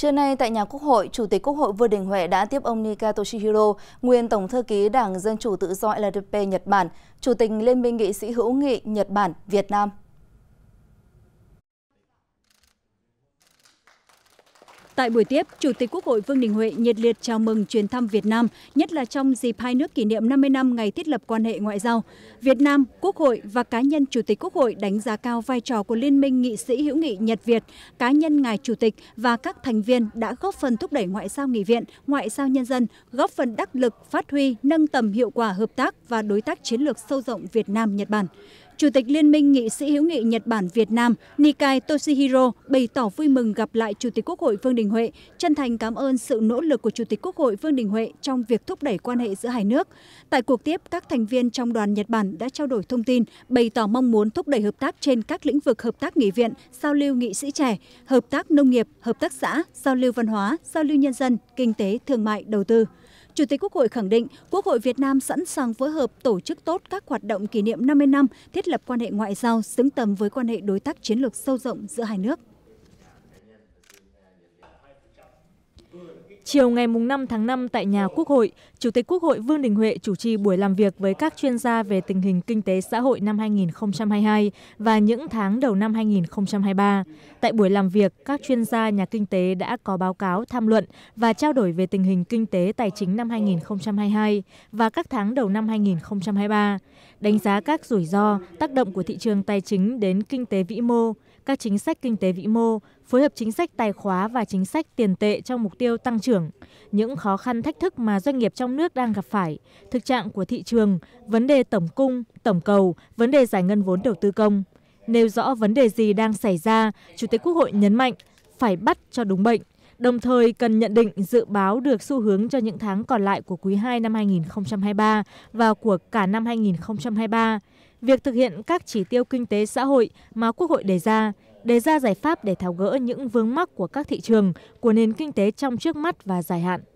Trưa nay tại nhà Quốc hội, Chủ tịch Quốc hội Vương Đình Huệ đã tiếp ông Nika Toshihiro, nguyên Tổng thư ký Đảng Dân chủ tự do LDP Nhật Bản, Chủ tịch Liên minh nghị sĩ hữu nghị Nhật Bản Việt Nam tại buổi tiếp chủ tịch quốc hội vương đình huệ nhiệt liệt chào mừng chuyến thăm việt nam nhất là trong dịp hai nước kỷ niệm năm mươi năm ngày thiết lập quan hệ ngoại giao việt nam quốc hội và cá nhân chủ tịch quốc hội đánh giá cao vai trò của liên minh nghị sĩ hữu nghị nhật việt cá nhân ngài chủ tịch và các thành viên đã góp phần thúc đẩy ngoại giao nghị viện ngoại giao nhân dân góp phần đắc lực phát huy nâng tầm hiệu quả hợp tác và đối tác chiến lược sâu rộng việt nam nhật bản chủ tịch Liên minh nghị sĩ hữu nghị Nhật Bản Việt Nam Nikai Toshihiro bày tỏ vui mừng gặp lại Chủ tịch Quốc hội Vương Đình Huệ, chân thành cảm ơn sự nỗ lực của Chủ tịch Quốc hội Vương Đình Huệ trong việc thúc đẩy quan hệ giữa hai nước. Tại cuộc tiếp, các thành viên trong đoàn Nhật Bản đã trao đổi thông tin, bày tỏ mong muốn thúc đẩy hợp tác trên các lĩnh vực hợp tác nghị viện, giao lưu nghị sĩ trẻ, hợp tác nông nghiệp, hợp tác xã, giao lưu văn hóa, giao lưu nhân dân, kinh tế, thương mại, đầu tư chủ tịch quốc hội khẳng định quốc hội việt nam sẵn sàng phối hợp tổ chức tốt các hoạt động kỷ niệm 50 năm thiết lập quan hệ ngoại giao xứng tầm với quan hệ đối tác chiến lược sâu rộng giữa hai nước Chiều ngày 5 tháng 5 tại nhà Quốc hội, Chủ tịch Quốc hội Vương Đình Huệ chủ trì buổi làm việc với các chuyên gia về tình hình kinh tế xã hội năm 2022 và những tháng đầu năm 2023. Tại buổi làm việc, các chuyên gia nhà kinh tế đã có báo cáo tham luận và trao đổi về tình hình kinh tế tài chính năm 2022 và các tháng đầu năm 2023, đánh giá các rủi ro, tác động của thị trường tài chính đến kinh tế vĩ mô, các chính sách kinh tế vĩ mô phối hợp chính sách tài khóa và chính sách tiền tệ trong mục tiêu tăng trưởng những khó khăn thách thức mà doanh nghiệp trong nước đang gặp phải thực trạng của thị trường vấn đề tổng cung tổng cầu vấn đề giải ngân vốn đầu tư công nêu rõ vấn đề gì đang xảy ra chủ tịch quốc hội nhấn mạnh phải bắt cho đúng bệnh đồng thời cần nhận định dự báo được xu hướng cho những tháng còn lại của quý II năm 2023 và của cả năm 2023. Việc thực hiện các chỉ tiêu kinh tế xã hội mà Quốc hội đề ra, đề ra giải pháp để tháo gỡ những vướng mắc của các thị trường, của nền kinh tế trong trước mắt và dài hạn.